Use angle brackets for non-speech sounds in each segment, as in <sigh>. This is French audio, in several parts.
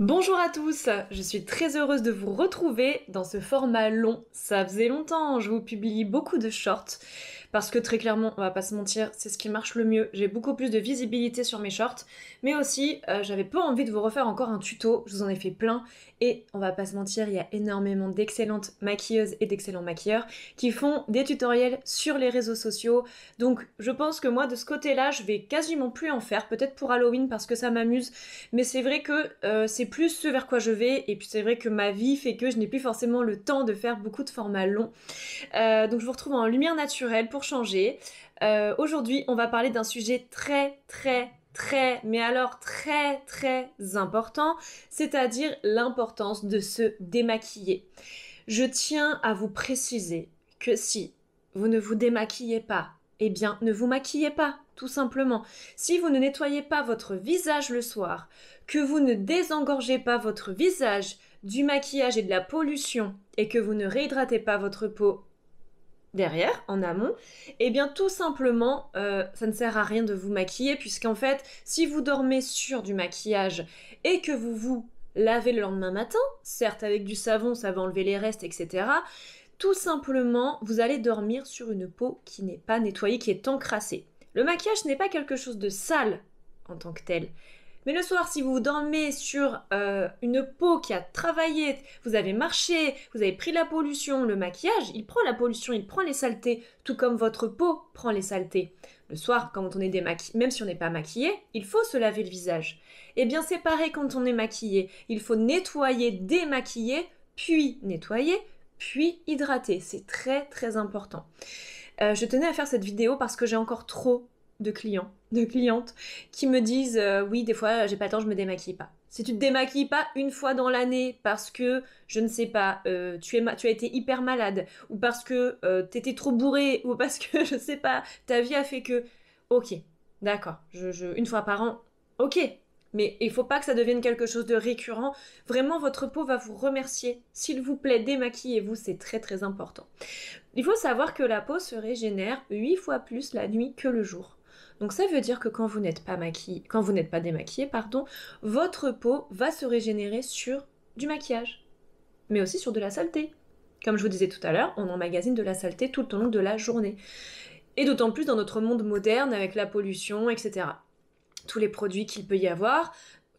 Bonjour à tous, je suis très heureuse de vous retrouver dans ce format long. Ça faisait longtemps, je vous publie beaucoup de shorts parce que très clairement, on va pas se mentir, c'est ce qui marche le mieux. J'ai beaucoup plus de visibilité sur mes shorts. Mais aussi, euh, j'avais pas envie de vous refaire encore un tuto. Je vous en ai fait plein. Et on va pas se mentir, il y a énormément d'excellentes maquilleuses et d'excellents maquilleurs qui font des tutoriels sur les réseaux sociaux. Donc je pense que moi, de ce côté-là, je vais quasiment plus en faire. Peut-être pour Halloween parce que ça m'amuse. Mais c'est vrai que euh, c'est plus ce vers quoi je vais. Et puis c'est vrai que ma vie fait que je n'ai plus forcément le temps de faire beaucoup de formats longs. Euh, donc je vous retrouve en lumière naturelle changer. Euh, aujourd'hui, on va parler d'un sujet très, très, très, mais alors très, très important, c'est-à-dire l'importance de se démaquiller. Je tiens à vous préciser que si vous ne vous démaquillez pas, eh bien, ne vous maquillez pas, tout simplement. Si vous ne nettoyez pas votre visage le soir, que vous ne désengorgez pas votre visage du maquillage et de la pollution, et que vous ne réhydratez pas votre peau derrière, en amont, et eh bien tout simplement, euh, ça ne sert à rien de vous maquiller, puisqu'en fait, si vous dormez sur du maquillage et que vous vous lavez le lendemain matin, certes avec du savon, ça va enlever les restes, etc., tout simplement, vous allez dormir sur une peau qui n'est pas nettoyée, qui est encrassée. Le maquillage n'est pas quelque chose de sale en tant que tel, mais le soir, si vous dormez sur euh, une peau qui a travaillé, vous avez marché, vous avez pris la pollution, le maquillage, il prend la pollution, il prend les saletés, tout comme votre peau prend les saletés. Le soir, quand on est démaquillé, même si on n'est pas maquillé, il faut se laver le visage. Et eh bien, c'est pareil quand on est maquillé. Il faut nettoyer, démaquiller, puis nettoyer, puis hydrater. C'est très très important. Euh, je tenais à faire cette vidéo parce que j'ai encore trop de clients, de clientes qui me disent euh, oui, des fois j'ai pas le temps, je me démaquille pas. Si tu te démaquilles pas une fois dans l'année parce que je ne sais pas, euh, tu, as été hyper malade ou parce que tu euh, t'étais trop bourré ou parce que <laughs> je sais pas, ta vie a fait que OK, d'accord, je, une fois par an, OK. Mais il faut pas que ça devienne quelque chose de récurrent. Vraiment, votre peau va vous remercier. S'il vous plaît, démaquillez-vous, c'est très très important. Il faut savoir que la peau se régénère 8 fois plus la nuit que le jour. Donc ça veut dire que quand vous n'êtes pas maquillé, quand vous n'êtes pas démaquillé, pardon, votre peau va se régénérer sur du maquillage, mais aussi sur de la saleté. Comme je vous disais tout à l'heure, on emmagasine de la saleté tout au long de la journée. Et d'autant plus dans notre monde moderne avec la pollution, etc. Tous les produits qu'il peut y avoir,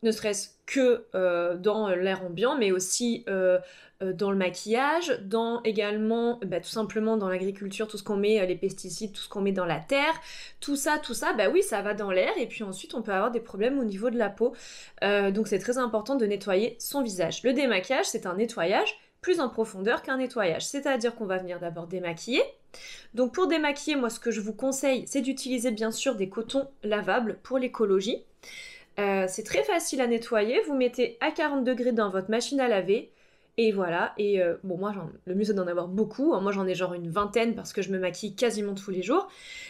ne serait-ce que euh, dans euh, l'air ambiant, mais aussi euh, dans le maquillage, dans également bah, tout simplement dans l'agriculture, tout ce qu'on met, les pesticides, tout ce qu'on met dans la terre, tout ça, tout ça, bah oui, ça va dans l'air et puis ensuite on peut avoir des problèmes au niveau de la peau. donc c'est très important de nettoyer son visage. Le démaquillage, c'est un nettoyage plus en profondeur qu'un nettoyage, c'est-à-dire qu'on va venir d'abord démaquiller. Donc pour démaquiller, moi ce que je vous conseille, c'est d'utiliser bien sûr des cotons lavables pour l'écologie. Euh, c'est très facile à nettoyer. Vous mettez à 40 degrés dans votre machine à laver. Et voilà. Et euh, bon, moi, le mieux, c'est d'en avoir beaucoup. Hein. Moi, j'en ai genre une vingtaine parce que je me maquille quasiment tous les jours.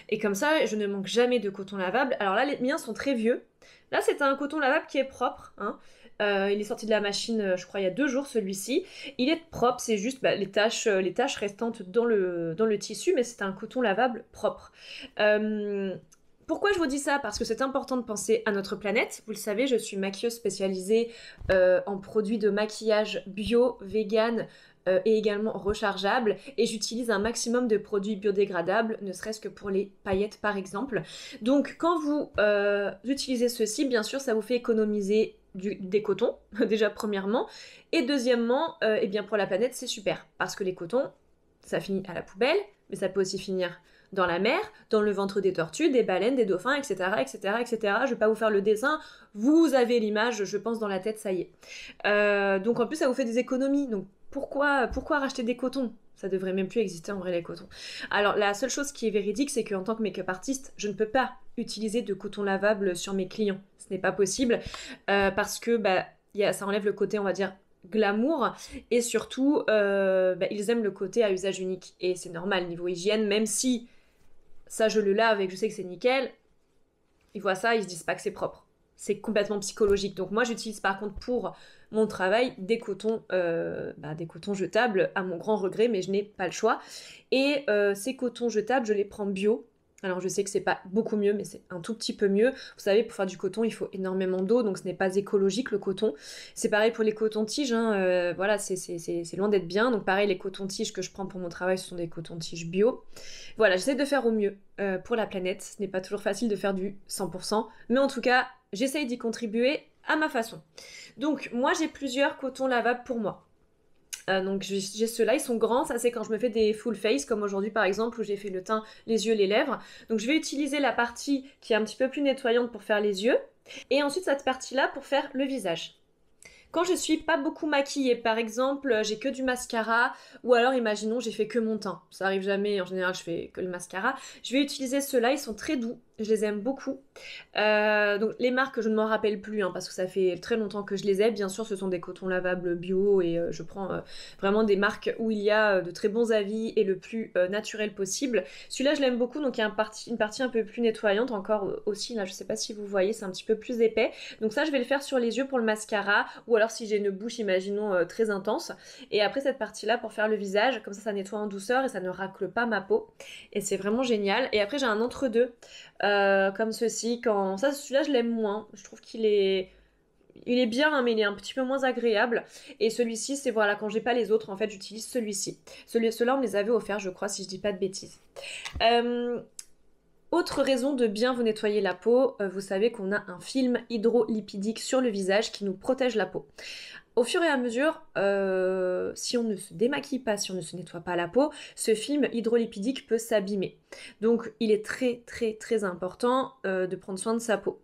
Et comme ça, je ne manque jamais de coton lavable. Alors là, les miens sont très vieux. Là, c'est un coton lavable qui est propre. Hein. Euh, il est sorti de la machine, je crois, il y a deux jours, celui-ci. Il est propre, c'est juste bah, les, taches, les restantes dans le, dans le tissu, mais c'est un coton lavable propre. Pourquoi je vous dis ça Parce que c'est important de penser à notre planète. Vous le savez, je suis maquilleuse spécialisée euh, en produits de maquillage bio, vegan euh, et également rechargeable. Et j'utilise un maximum de produits biodégradables, ne serait-ce que pour les paillettes par exemple. Donc quand vous euh, utilisez ceci, bien sûr, ça vous fait économiser des cotons, <laughs> déjà premièrement. Et deuxièmement, eh bien pour la planète, c'est super. Parce que les cotons, ça finit à la poubelle, mais ça peut aussi finir dans la mer, dans le ventre des tortues, des baleines, des dauphins, etc., etc., etc. Je vais pas vous faire le dessin, vous avez l'image, je pense, dans la tête, ça y est. Euh, donc en plus, ça vous fait des économies, donc pourquoi, pourquoi racheter des cotons ça devrait même plus exister en vrai les cotons. Alors la seule chose qui est véridique, c'est qu'en tant que make-up artiste, je ne peux pas utiliser de coton lavable sur mes clients. Ce n'est pas possible euh, parce que bah, ça enlève le côté, on va dire, glamour et surtout euh, bah, ils aiment le côté à usage unique et c'est normal niveau hygiène même si ça je le lave et je sais que c'est nickel, ils voient ça, ils se disent pas que c'est propre. C'est complètement psychologique. Donc moi j'utilise par contre pour mon travail des cotons, euh, bah, des cotons jetables, à mon grand regret, mais je n'ai pas le choix. Et euh, ces cotons jetables, je les prends bio, alors je sais que c'est pas beaucoup mieux, mais c'est un tout petit peu mieux. Vous savez, pour faire du coton, il faut énormément d'eau, donc ce n'est pas écologique le coton. C'est pareil pour les cotons-tiges, hein, euh, voilà, c'est loin d'être bien. Donc pareil, les cotons-tiges que je prends pour mon travail, ce sont des cotons-tiges bio. Voilà, j'essaie de faire au mieux euh, pour la planète. Ce n'est pas toujours facile de faire du 100%, mais en tout cas, j'essaye d'y contribuer à ma façon. Donc moi, j'ai plusieurs cotons lavables pour moi. Euh, donc j'ai ceux-là, ils sont grands, ça c'est quand je me fais des full face, comme aujourd'hui par exemple, où j'ai fait le teint, les yeux, les lèvres. Donc je vais utiliser la partie qui est un petit peu plus nettoyante pour faire les yeux, et ensuite cette partie-là pour faire le visage. Quand je suis pas beaucoup maquillée, par exemple, j'ai que du mascara, ou alors imaginons j'ai fait que mon teint, ça arrive jamais, en général je fais que le mascara, je vais utiliser ceux-là, ils sont très doux, je les aime beaucoup. Euh, donc les marques, je ne m'en rappelle plus hein, parce que ça fait très longtemps que je les ai. Bien sûr, ce sont des cotons lavables bio et euh, je prends euh, vraiment des marques où il y a de très bons avis et le plus naturel possible. Celui-là, je l'aime beaucoup, donc il y a une partie un peu plus nettoyante encore aussi. Là, je ne sais pas si vous voyez, c'est un petit peu plus épais. Donc ça, je vais le faire sur les yeux pour le mascara ou alors si j'ai une bouche, imaginons, très intense. Et après cette partie-là pour faire le visage, comme ça, ça nettoie en douceur et ça ne racle pas ma peau. Et c'est vraiment génial. Et après, j'ai un entre-deux. Euh, comme ceci. Quand ça, celui-là, je l'aime moins. Je trouve qu'il est il est bien, hein, mais il est un petit peu moins agréable. Et celui-ci, c'est voilà, quand j'ai pas les autres, en fait, j'utilise celui-ci. Celui ci celui là on me les avait offerts, je crois, si je dis pas de bêtises. Euh, autre raison de bien vous nettoyer la peau, euh, vous savez qu'on a un film hydrolipidique sur le visage qui nous protège la peau. Au fur et à mesure, si on ne se démaquille pas, si on ne se nettoie pas la peau, ce film hydrolipidique peut s'abîmer. Donc il est très très très important euh, de prendre soin de sa peau.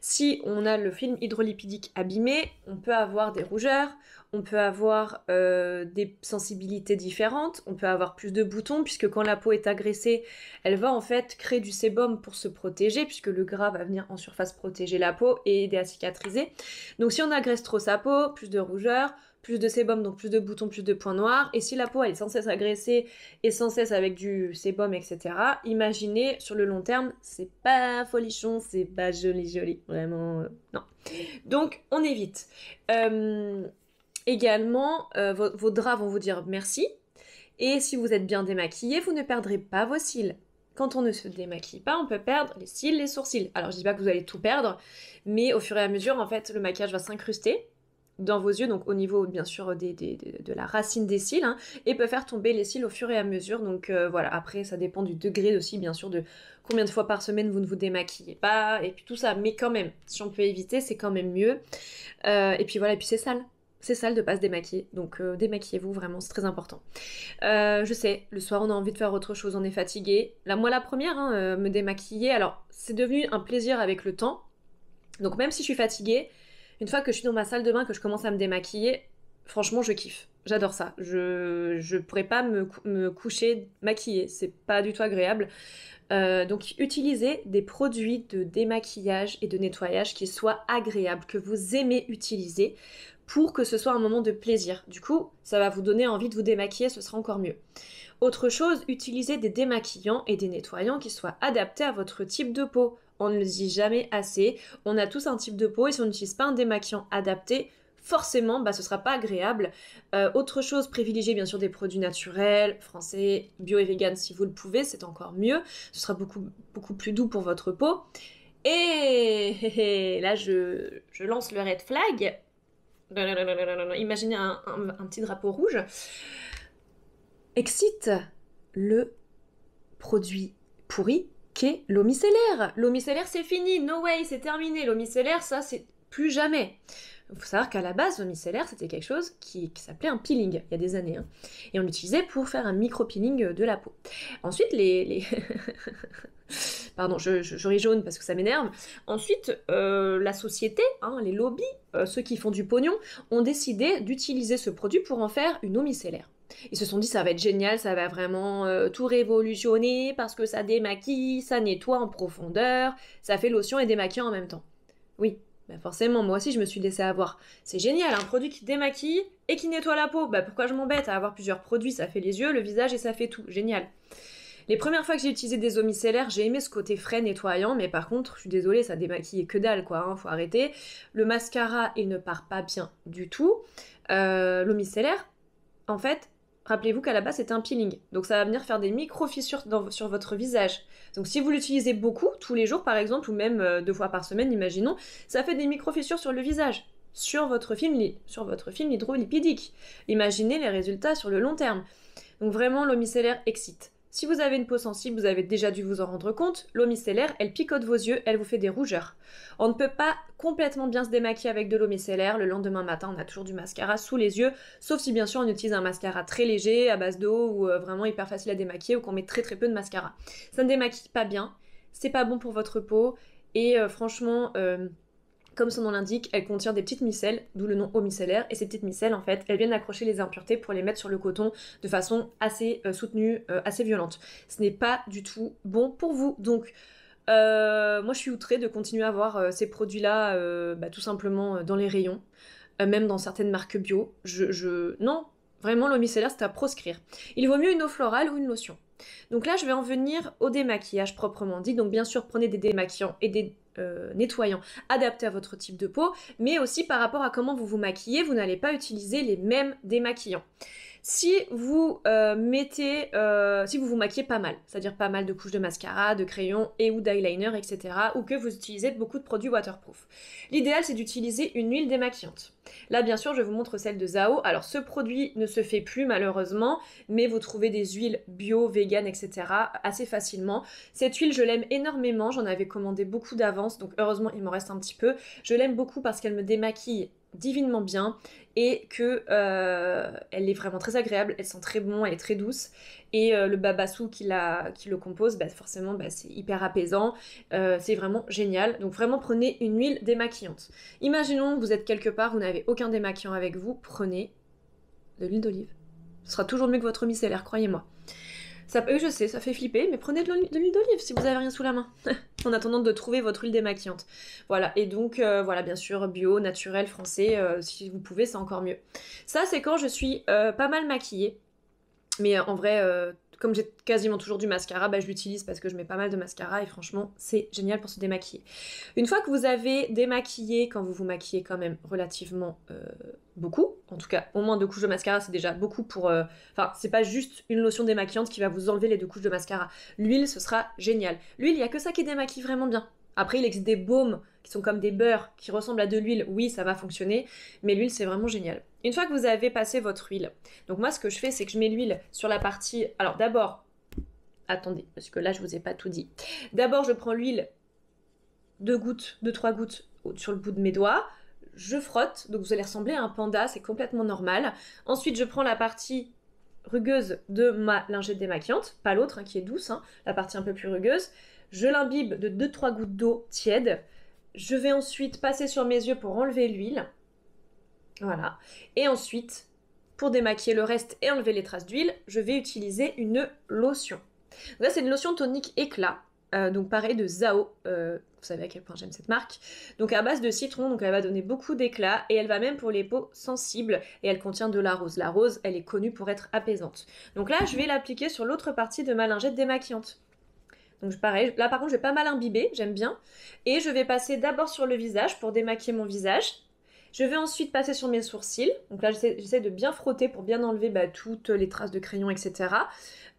Si on a le film hydrolipidique abîmé, on peut avoir des rougeurs, on peut avoir euh, des sensibilités différentes, on peut avoir plus de boutons, puisque quand la peau est agressée, elle va en fait créer du sébum pour se protéger, puisque le gras va venir en surface protéger la peau et aider à cicatriser. Donc si on agresse trop sa peau, plus de rougeurs, plus de sébum, donc plus de boutons, plus de points noirs. Et si la peau est sans cesse agressée et sans cesse avec du sébum, etc., imaginez sur le long terme, c'est pas folichon, c'est pas joli, joli. Vraiment, euh, non. Donc on évite. Euh, également, euh, vos, draps vont vous dire merci. Et si vous êtes bien démaquillé, vous ne perdrez pas vos cils quand on ne se démaquille pas, on peut perdre les cils, les sourcils. Alors je dis pas que vous allez tout perdre, mais au fur et à mesure, en fait, le maquillage va s'incruster dans vos yeux, donc au niveau bien sûr des, de la racine des cils, hein, et peut faire tomber les cils au fur et à mesure. Donc euh, voilà, après ça dépend du degré aussi bien sûr de combien de fois par semaine vous ne vous démaquillez pas, et puis tout ça. Mais quand même, si on peut éviter, c'est quand même mieux. Euh, et puis voilà, et puis c'est sale. C'est sale de pas se démaquiller, donc euh, démaquillez-vous vraiment, c'est très important. je sais, le soir on a envie de faire autre chose, on est fatigué. Là, moi la première, hein, me démaquiller, alors c'est devenu un plaisir avec le temps. Donc même si je suis fatiguée, une fois que je suis dans ma salle de bain, que je commence à me démaquiller, franchement, je kiffe. J'adore ça. Je, ne pourrais pas me, coucher maquillée. C'est pas du tout agréable. Euh, donc, utilisez des produits de démaquillage et de nettoyage qui soient agréables, que vous aimez utiliser pour que ce soit un moment de plaisir. Du coup, ça va vous donner envie de vous démaquiller, ce sera encore mieux. Autre chose, utilisez des démaquillants et des nettoyants qui soient adaptés à votre type de peau on ne le dit jamais assez. On a tous un type de peau et si on n'utilise pas un démaquillant adapté, forcément, bah, ce sera pas agréable. Euh, autre chose, privilégiez bien sûr des produits naturels, français, bio et vegan si vous le pouvez, c'est encore mieux. Ce sera beaucoup, beaucoup plus doux pour votre peau. Et <laughs> là, je, lance le red flag. Imaginez un petit drapeau rouge. Excite le produit pourri qu'est l'eau c'est fini, no way, c'est terminé. L'eau ça, c'est plus jamais. Il faut savoir qu'à la base, l'eau c'était quelque chose qui, s'appelait un peeling, il y a des années. Hein. Et on l'utilisait pour faire un micro-peeling de la peau. Ensuite, les... <laughs> Pardon, je, je, jaune parce que ça m'énerve. Ensuite, euh, la société, hein, les lobbies, euh, ceux qui font du pognon, ont décidé d'utiliser ce produit pour en faire une eau micellaire. Ils se sont dit ça va être génial, ça va vraiment euh, tout révolutionner parce que ça démaquille, ça nettoie en profondeur, ça fait lotion et démaquillant en même temps. Oui, bah forcément, moi aussi je me suis laissée avoir. C'est génial, un produit qui démaquille et qui nettoie la peau. Bah pourquoi je m'embête à avoir plusieurs produits Ça fait les yeux, le visage et ça fait tout. Génial. Les premières fois que j'ai utilisé des eaux micellaires, j'ai aimé ce côté frais, nettoyant, mais par contre, je suis désolée, ça démaquillait que dalle, quoi, hein, faut arrêter. Le mascara, il ne part pas bien du tout. Euh, l'eau micellaire, en fait, Rappelez-vous qu'à la base, c'est un peeling. Donc, ça va venir faire des micro-fissures sur votre visage. Donc, si vous l'utilisez beaucoup, tous les jours par exemple, ou même euh, deux fois par semaine, imaginons, ça fait des micro-fissures sur le visage sur votre film, sur votre film hydrolipidique. Imaginez les résultats sur le long terme. Donc vraiment, l'eau excite. Si vous avez une peau sensible, vous avez déjà dû vous en rendre compte, l'eau micellaire, elle picote vos yeux, elle vous fait des rougeurs. On ne peut pas complètement bien se démaquiller avec de l'eau micellaire, le lendemain matin on a toujours du mascara sous les yeux, sauf si bien sûr on utilise un mascara très léger, à base d'eau, ou euh, vraiment hyper facile à démaquiller, ou qu'on met très très peu de mascara. Ça ne démaquille pas bien, c'est pas bon pour votre peau, et euh, franchement... Euh, comme son nom l'indique, elle contient des petites micelles, d'où le nom eau et ces petites micelles, en fait, elles viennent accrocher les impuretés pour les mettre sur le coton de façon assez euh, soutenue, euh, assez violente. Ce n'est pas du tout bon pour vous. Donc, euh, moi, je suis outrée de continuer à avoir ces produits-là, bah, tout simplement dans les rayons, même dans certaines marques bio. Je, Non, vraiment, l'eau c'est à proscrire. Il vaut mieux une eau florale ou une lotion. Donc là, je vais en venir au démaquillage proprement dit. Donc bien sûr, prenez des démaquillants et des euh, nettoyant, adapté à votre type de peau, mais aussi par rapport à comment vous vous maquillez, vous n'allez pas utiliser les mêmes démaquillants si vous euh, mettez, euh, si vous vous maquillez pas mal, c'est-à-dire pas mal de couches de mascara, de crayon et ou d'eyeliner, etc., ou que vous utilisez beaucoup de produits waterproof. L'idéal, c'est d'utiliser une huile démaquillante. Là, bien sûr, je vous montre celle de Zao. Alors, ce produit ne se fait plus malheureusement, mais vous trouvez des huiles bio, vegan, etc. assez facilement. Cette huile, je l'aime énormément. J'en avais commandé beaucoup d'avance, donc heureusement, il m'en reste un petit peu. Je l'aime beaucoup parce qu'elle me démaquille divinement bien et que euh, elle est vraiment très agréable, elle sent très bon, elle est très douce et euh, le babassou qui, la, qui le compose, bah, forcément bah, c'est hyper apaisant, euh, c'est vraiment génial. Donc vraiment prenez une huile démaquillante. Imaginons vous êtes quelque part, vous n'avez aucun démaquillant avec vous, prenez de l'huile d'olive. Ce sera toujours mieux que votre micellaire, croyez-moi. Ça, je sais, ça fait flipper, mais prenez de l'huile d'olive si vous n'avez rien sous la main. <laughs> en attendant de trouver votre huile démaquillante. Voilà, et donc euh, voilà, bien sûr, bio, naturel, français, euh, si vous pouvez, c'est encore mieux. Ça, c'est quand je suis euh, pas mal maquillée. Mais en vrai, comme j'ai quasiment toujours du mascara, bah, je l'utilise parce que je mets pas mal de mascara et franchement, c'est génial pour se démaquiller. Une fois que vous avez démaquillé, quand vous vous maquillez quand même relativement euh, beaucoup, en tout cas au moins deux couches de mascara, c'est déjà beaucoup pour... Euh, enfin, c'est pas juste une lotion démaquillante qui va vous enlever les deux couches de mascara. L'huile, ce sera génial. L'huile, il n'y a que ça qui démaquille vraiment bien. Après, il existe des baumes qui sont comme des beurres, qui ressemblent à de l'huile. Oui, ça va fonctionner, mais l'huile, c'est vraiment génial. Une fois que vous avez passé votre huile, donc moi, ce que je fais, c'est que je mets l'huile sur la partie... Alors d'abord, attendez, parce que là, je vous ai pas tout dit. D'abord, je prends l'huile, deux gouttes, deux, trois gouttes sur le bout de mes doigts. Je frotte, donc vous allez ressembler à un panda, c'est complètement normal. Ensuite, je prends la partie rugueuse de ma lingette démaquillante, pas l'autre hein, qui est douce, hein, la partie un peu plus rugueuse. Je l'imbibe de 2-3 gouttes d'eau tiède. Je vais ensuite passer sur mes yeux pour enlever l'huile. Voilà. Et ensuite, pour démaquiller le reste et enlever les traces d'huile, je vais utiliser une lotion. Là, c'est une lotion tonique éclat. Euh, donc pareil de Zao, euh, vous savez à quel point j'aime cette marque. Donc à base de citron, donc elle va donner beaucoup d'éclat et elle va même pour les peaux sensibles et elle contient de la rose. La rose, elle est connue pour être apaisante. Donc là, je vais l'appliquer sur l'autre partie de ma lingette démaquillante. Donc pareil, là par contre, je pas mal imbibé j'aime bien. Et je vais passer d'abord sur le visage pour démaquiller mon visage. Je vais ensuite passer sur mes sourcils. Donc là, j'essaie de bien frotter pour bien enlever bah, toutes les traces de crayon, etc.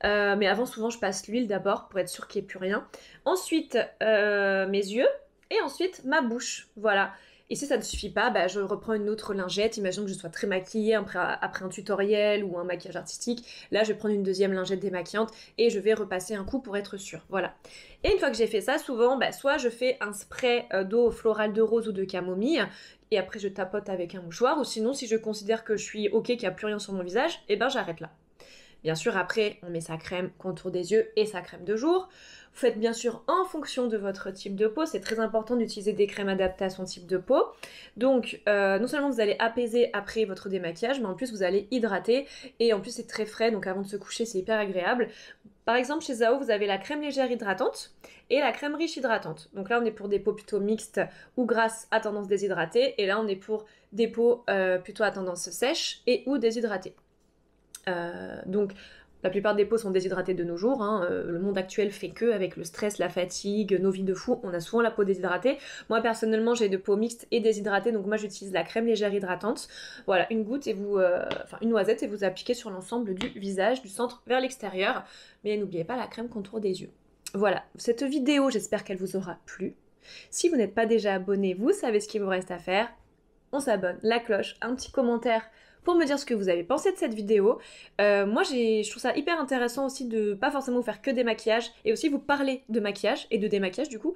Euh, mais avant, souvent, je passe l'huile d'abord pour être sûr qu'il n'y ait plus rien. Ensuite, euh, mes yeux. Et ensuite, ma bouche. Voilà. Et si ça ne suffit pas, bah, je reprends une autre lingette. Imaginons que je sois très maquillée après, un tutoriel ou un maquillage artistique. Là, je vais prendre une deuxième lingette démaquillante et je vais repasser un coup pour être sûre. Voilà. Et une fois que j'ai fait ça, souvent, bah, soit je fais un spray euh, d'eau florale de rose ou de camomille et après je tapote avec un mouchoir. Ou sinon, si je considère que je suis ok, qu'il n'y a plus rien sur mon visage, et eh ben j'arrête là. Bien sûr, après, on met sa crème contour des yeux et sa crème de jour faites bien sûr en fonction de votre type de peau. C'est très important d'utiliser des crèmes adaptées à son type de peau. Donc, euh, non seulement vous allez apaiser après votre démaquillage, mais en plus vous allez hydrater. Et en plus, c'est très frais, donc avant de se coucher, c'est hyper agréable. Par exemple, chez Zao, vous avez la crème légère hydratante et la crème riche hydratante. Donc là, on est pour des peaux plutôt mixtes ou grasses à tendance déshydratée. Et là, on est pour des peaux euh, plutôt à tendance sèche et ou déshydratée. Euh, donc, la plupart des peaux sont déshydratées de nos jours. Hein. Euh, le monde actuel fait que, avec le stress, la fatigue, nos vies de fou, on a souvent la peau déshydratée. Moi, personnellement, j'ai de peau mixte et déshydratée, donc moi, j'utilise la crème légère hydratante. Voilà, une goutte et vous, euh, enfin une noisette et vous appliquez sur l'ensemble du visage, du centre vers l'extérieur. Mais n'oubliez pas la crème contour des yeux. Voilà, cette vidéo, j'espère qu'elle vous aura plu. Si vous n'êtes pas déjà abonné, vous savez ce qu'il vous reste à faire. On s'abonne, la cloche, un petit commentaire pour me dire ce que vous avez pensé de cette vidéo. Euh, moi, je trouve ça hyper intéressant aussi de pas forcément faire que des maquillages et aussi vous parler de maquillage et de démaquillage du coup,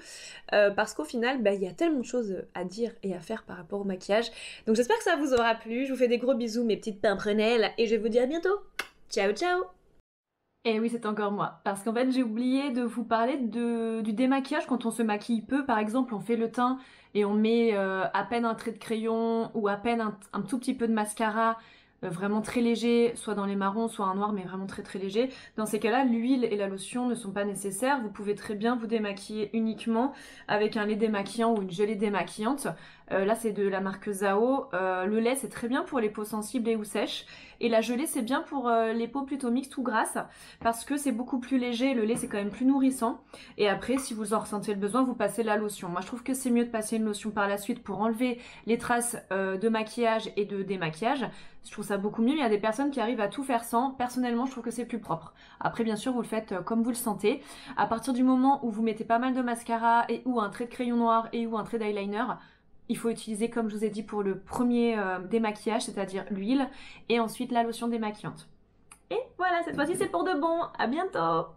euh, parce qu'au final, bah, il y a tellement de choses à dire et à faire par rapport au maquillage. Donc j'espère que ça vous aura plu. Je vous fais des gros bisous, mes petites pimprenelles, et je vous dis à bientôt. Ciao, ciao et eh oui, c'est encore moi. Parce qu'en fait, j'ai oublié de vous parler de, du démaquillage quand on se maquille peu. Par exemple, on fait le teint et on met euh, à peine un trait de crayon ou à peine un, tout petit peu de mascara euh, vraiment très léger, soit dans les marrons, soit en noir, mais vraiment très très léger. Dans ces cas-là, l'huile et la lotion ne sont pas nécessaires. Vous pouvez très bien vous démaquiller uniquement avec un lait démaquillant ou une gelée démaquillante. Euh, là, c'est de la marque Zao. Euh, le lait, c'est très bien pour les peaux sensibles et ou sèches. Et la gelée, c'est bien pour euh, les peaux plutôt mixtes ou grasses parce que c'est beaucoup plus léger. Le lait, c'est quand même plus nourrissant. Et après, si vous en ressentez le besoin, vous passez la lotion. Moi, je trouve que c'est mieux de passer une lotion par la suite pour enlever les traces de maquillage et de démaquillage. Je trouve ça beaucoup mieux. Il y a des personnes qui arrivent à tout faire sans. Personnellement, je trouve que c'est plus propre. Après, bien sûr, vous le faites comme vous le sentez. À partir du moment où vous mettez pas mal de mascara et ou un trait de crayon noir et ou un trait d'eyeliner, il faut utiliser, comme je vous ai dit, pour le premier euh, démaquillage, c'est-à-dire l'huile, et ensuite la lotion démaquillante. Et voilà, cette fois-ci c'est pour de bon. À bientôt